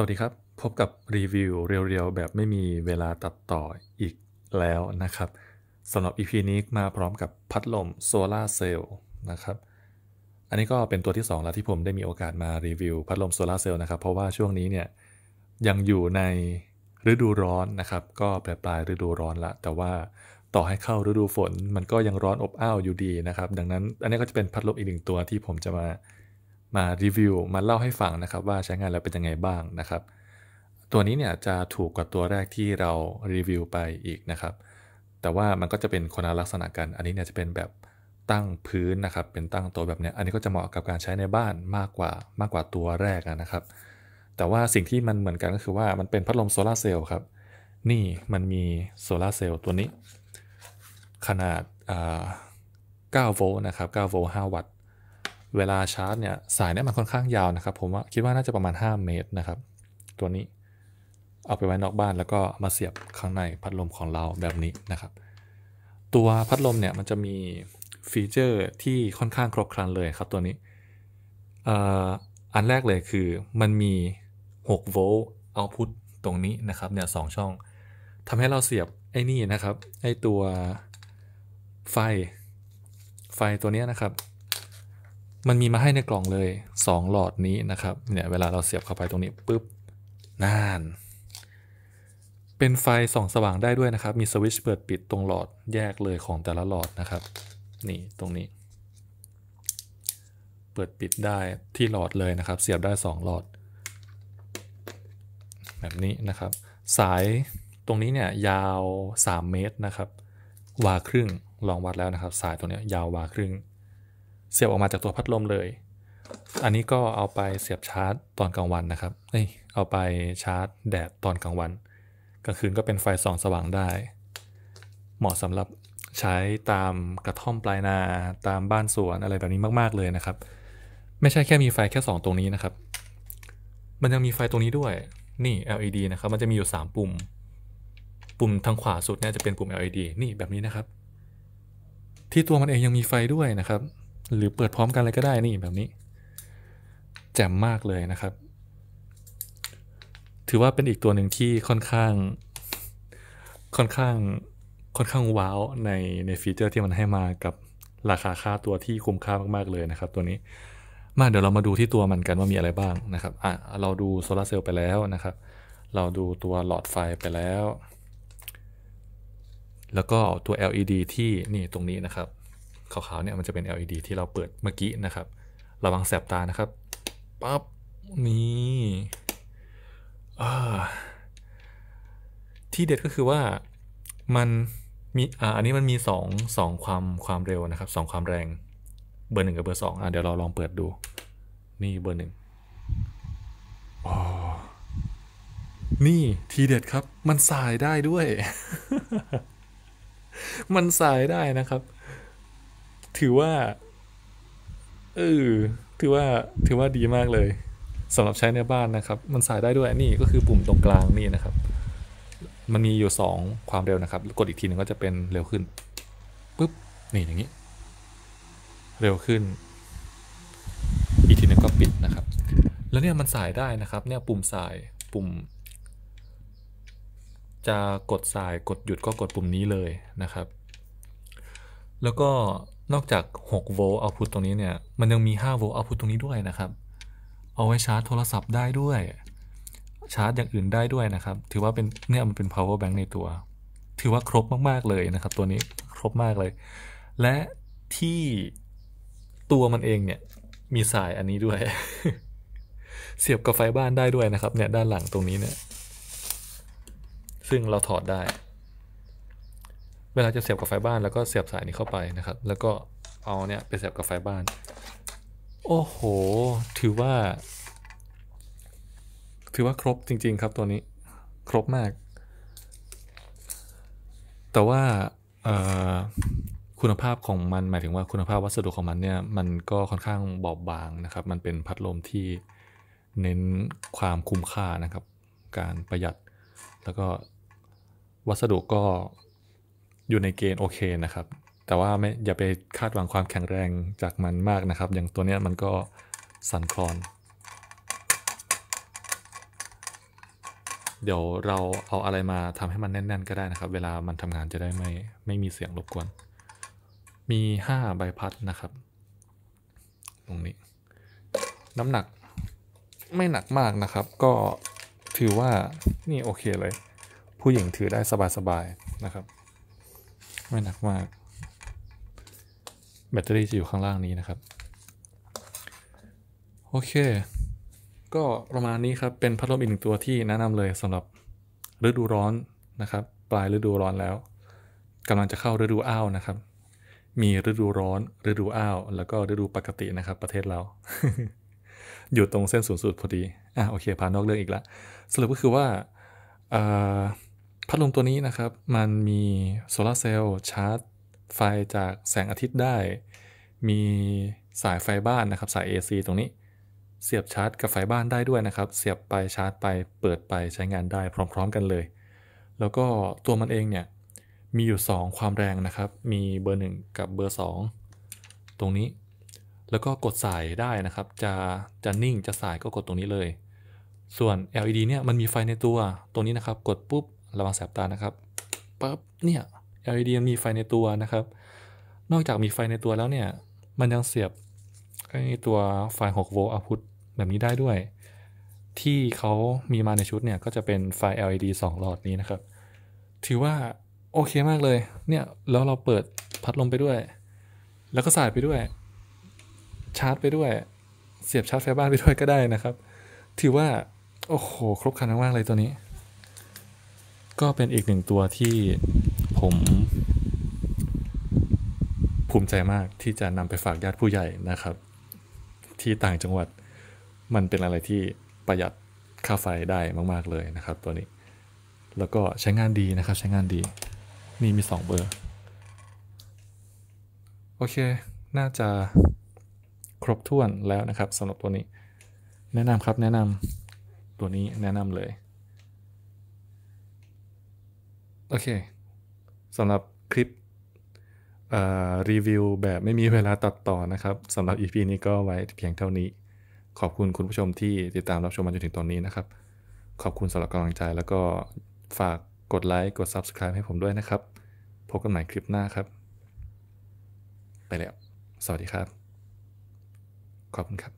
สวัสดีครับ พบกับรีวิวเรียวๆแบบไม่มีเวลาตัดต่ออีกแล้วนะครับสำหรับ EP นี้มาพร้อมกับพัดลมโซลาเซลล์นะครับอันนี้ก็เป็นตัวที่2แล้วที่ผมได้มีโอกาสมารีวิวพัดลมโซลาเซลล์นะครับเพราะว่าช่วงนี้เนี่ยยังอยู่ในฤดูร้อนนะครับ ก็ปลายปลายฤดูร้อนละ แต่ว่าต่อให้เข้าฤดูฝนมันก็ยังร้อนอบอ้าวอยู่ดีนะครับดังนั้นอันนี้ก็จะเป็นพัดลมอีกหนึ่งตัวที่ผมจะมามารีวิวมาเล่าให้ฟังนะครับว่าใช้งานแล้วเป็นยังไงบ้างนะครับ ตัวนี้เนี่ยจะถูกกว่าตัวแรกที่เรารีวิวไปอีกนะครับ แต่ว่ามันก็จะเป็นคนละลักษณะกัน อันนี้เนี่ยจะเป็นแบบตั้งพื้นนะครับ เป็นตั้งโต๊ะแบบนี้อันนี้ก็จะเหมาะกับการใช้ในบ้านมากกว่ามากกว่าตัวแรกนะครับ แต่ว่าสิ่งที่มันเหมือนกันก็คือว่ามันเป็นพัดลม โซลาเซลล์ครับนี่มันมีโซลาเซลล์ตัวนี้ ขนาด9โวลต์นะครับ9โวลต์5 วัตต์เวลาชาร์จเนี่ยสายเนี่ยมันค่อนข้างยาวนะครับ ผมว่าคิดว่าน่าจะประมาณ 5 เมตรนะครับ ตัวนี้ เอาไปไว้นอกบ้านแล้วก็มาเสียบข้างในพัดลมของเราแบบนี้นะครับ ตัวพัดลมเนี่ยมันจะมีฟีเจอร์ที่ค่อนข้างครบครันเลยครับตัวนี้อันแรกเลยคือมันมี6โวลต์เอาพุตตรงนี้นะครับเนี่ยสช่องทำให้เราเสียบไอ้นี่นะครับไอ้ตัวไฟไฟตัวนี้นะครับมันมีมาให้ในกล่องเลย 2 หลอดนี้นะครับ เนี่ยเวลาเราเสียบเข้าไปตรงนี้ปุ๊บน่าน เป็นไฟส่องสว่างได้ด้วยนะครับ มีสวิตช์เปิดปิดตรงหลอดแยกเลยของแต่ละหลอดนะครับนี่ตรงนี้ เปิดปิดได้ที่หลอดเลยนะครับ เสียบได้2หลอด แบบนี้นะครับ สายตรงนี้เนี่ยยาว 3 เมตรนะครับ วาครึ่งลองวัดแล้วนะครับ สายตรงนี้ยาววาครึ่งเสียบออกมาจากตัวพัดลมเลย อันนี้ก็เอาไปเสียบชาร์จตอนกลางวันนะครับ เอ้เอาไปชาร์จแดดตอนกลางวัน กลางคืนก็เป็นไฟส่องสว่างได้ เหมาะสำหรับใช้ตามกระท่อมปลายนา ตามบ้านสวนอะไรแบบนี้มากๆเลยนะครับ ไม่ใช่แค่มีไฟแค่ 2 ตรงนี้นะครับ มันยังมีไฟตรงนี้ด้วย นี่ LED นะครับ มันจะมีอยู่ 3 ปุ่ม ปุ่มทางขวาสุดเนี่ยจะเป็นปุ่ม LED นี่แบบนี้นะครับ ที่ตัวมันเองยังมีไฟด้วยนะครับหรือเปิดพร้อมกันเลยก็ได้นี่แบบนี้ แจ่มมากเลยนะครับ ถือว่าเป็นอีกตัวหนึ่งที่ค่อนข้าง ค่อนข้างค่อนข้างว้าวในในฟีเจอร์ที่มันให้มากับราคาค่าตัวที่คุ้มค่ามากๆเลยนะครับตัวนี้ มาเดี๋ยวเรามาดูที่ตัวมันกันว่ามีอะไรบ้างนะครับอ่ะเราดูโซลาเซลล์ไปแล้วนะครับ เราดูตัวหลอดไฟไปแล้ว แล้วก็ตัว LED ที่นี่ตรงนี้นะครับขาวๆเนี่ยมันจะเป็น LED ที่เราเปิดเมื่อกี้นะครับ ระวังแสบตานะครับปั๊บนี่ที่เด็ดก็คือว่ามันมีอ่า อันนี้มันมี2งความความเร็วนะครับ2ความแรง เบอร์หนึ่งกับเบอร์สองอ่า เดี๋ยวเราลองเปิดดู นี่เบอร์หนึ่งนี่ทีเด็ดครับมันสายได้ด้วย มันสายได้นะครับถือว่า เออถือว่า ถือว่าดีมากเลย สำหรับใช้ในบ้านนะครับ มันสายได้ด้วย นี่ก็คือปุ่มตรงกลางนี่นะครับ มันมีอยู่ 2 ความเร็วนะครับ กดอีกทีนึงก็จะเป็นเร็วขึ้นปุ๊บ นี่อย่างนี้ เร็วขึ้น อีกทีนึงก็ปิดนะครับ แล้วเนี่ยมันสายได้นะครับ เนี่ยปุ่มสาย ปุ่ม จะกดสาย กดหยุดก็กดปุ่มนี้เลยนะครับ แล้วก็นอกจาก6โวลต์เอาพุทตรงนี้เนี่ย มันยังมี5โวลต์เอาพุทตรงนี้ด้วยนะครับ เอาไว้ชาร์จโทรศัพท์ได้ด้วย ชาร์จอย่างอื่นได้ด้วยนะครับ ถือว่าเป็น เนี่ยมันเป็น power bank ในตัว ถือว่าครบมากๆ เลยนะครับ ตัวนี้ครบมากเลย และที่ตัวมันเองเนี่ยมีสายอันนี้ด้วย เสียบกับไฟบ้านได้ด้วยนะครับ เนี่ยด้านหลังตรงนี้เนี่ย ซึ่งเราถอดได้เวลาจะเสียบกับไฟบ้านแล้วก็เสียบสายนี้เข้าไปนะครับ แล้วก็เอาเนี่ยไปเสียบกับไฟบ้าน โอ้โห ถือว่า ถือว่าครบจริง ๆ ครับตัวนี้ ครบมาก แต่ว่า คุณภาพของมันหมายถึงว่าคุณภาพวัสดุของมันเนี่ยมันก็ค่อนข้างเบาบบางนะครับ มันเป็นพัดลมที่เน้นความคุ้มค่านะครับ การประหยัด แล้วก็วัสดุก็อยู่ในเกณฑ์โอเคนะครับ แต่ว่าไม่ อย่าไปคาดหวังความแข็งแรงจากมันมากนะครับ อย่างตัวเนี้ยมันก็สั่นคลอน เดี๋ยวเราเอาอะไรมาทำให้มันแน่น ๆ ก็ได้นะครับ เวลามันทำงานจะได้ไม่ไม่มีเสียงรบกวน มี5ใบพัดนะครับ ตรงนี้ น้ำหนักไม่หนักมากนะครับ ก็ถือว่านี่โอเคเลย ผู้หญิงถือได้สบายๆนะครับไม่หนักมาก แบตเตอรี่จะอยู่ข้างล่างนี้นะครับ โอเค ก็ประมาณนี้ครับ เป็นพัดลมอีกหนึ่งตัวที่แนะนำเลยสำหรับฤดูร้อนนะครับ ปลายฤดูร้อนแล้วกำลังจะเข้าฤดูอ้าวนะครับ มีฤดูร้อนฤดูอ้าว แล้วก็ฤดูปกตินะครับประเทศเรา อยู่ตรงเส้นสูงสุดพอดีอ่ะโอเคผ่านนอกเรื่องอีกละสรุปก็คือว่าพัดลมตัวนี้นะครับ มันมีโซลาเซลล์ชาร์จไฟจากแสงอาทิตย์ได้ มีสายไฟบ้านนะครับสาย AC ตรงนี้ เสียบชาร์จกับไฟบ้านได้ด้วยนะครับ เสียบไปชาร์จไปเปิดไปใช้งานได้พร้อม ๆกันเลย แล้วก็ตัวมันเองเนี่ย มีอยู่ 2 ความแรงนะครับ มีเบอร์ 1 กับเบอร์ 2 ตรงนี้ แล้วก็กดสายได้นะครับ จะจะนิ่งจะสายก็กดตรงนี้เลย ส่วน LED เนี่ย มันมีไฟในตัวตรงนี้นะครับ กดปุ๊บระวังแสบตานะครับปั๊บเนี่ย LED มีไฟในตัวนะครับ นอกจากมีไฟในตัวแล้วเนี่ย มันยังเสียบไอ้ตัวไฟ6โวลต์เอาพุทแบบนี้ได้ด้วย ที่เขามีมาในชุดเนี่ย ก็จะเป็นไฟ LED 2หลอดนี้นะครับถือว่าโอเคมากเลย เนี่ยแล้วเราเปิดพัดลมไปด้วย แล้วก็สายไปด้วยชาร์จไปด้วย เสียบชาร์จไฟบ้านไปด้วยก็ได้นะครับ ถือว่าโอ้โหครบครันมากๆเลยตัวนี้ก็เป็นอีกหนึ่งตัวที่ผม ภูมิใจมากที่จะนำไปฝากญาติผู้ใหญ่นะครับ ที่ต่างจังหวัดมันเป็นอะไรที่ประหยัดค่าไฟได้มากๆเลยนะครับ ตัวนี้ แล้วก็ใช้งานดีนะครับ ใช้งานดี นี่มี2เบอร์โอเค น่าจะครบถ้วนแล้วนะครับสำหรับตัวนี้ แนะนำครับแนะนำตัวนี้แนะนำเลยโอเค สำหรับคลิปรีวิวแบบไม่มีเวลาตัดต่อนะครับ สำหรับ EP นี้ก็ไว้เพียงเท่านี้ ขอบคุณคุณผู้ชมที่ติดตามรับชมมาจนถึงตอนนี้นะครับ ขอบคุณสำหรับกำลังใจแล้วก็ฝากกดไลค์กด Subscribe ให้ผมด้วยนะครับ พบกันใหม่คลิปหน้าครับ ไปแล้ว สวัสดีครับ ขอบคุณครับ